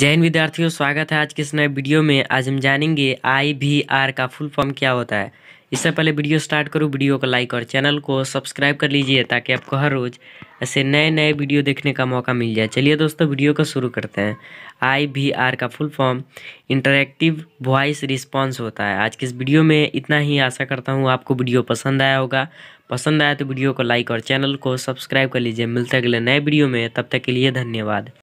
जैन विद्यार्थियों स्वागत है आज के इस नए वीडियो में आज हम जानेंगे आईवीआर का फुल फॉर्म क्या होता है इससे पहले वीडियो स्टार्ट करो वीडियो को लाइक और चैनल को सब्सक्राइब कर लीजिए ताकि आपको हर रोज़ ऐसे नए नए वीडियो देखने का मौका मिल जाए चलिए दोस्तों वीडियो को शुरू करते हैं आईवीआर का full form interactive voice response होता है आज के इस वीडियो में इतना ही आशा करता हूँ आपको वीडियो पसंद आया होगा पसंद आया तो वीडियो को लाइक और चैनल को सब्सक्राइब कर लीजिए मिलते अगले नए वीडियो में तब तक के लिए धन्यवाद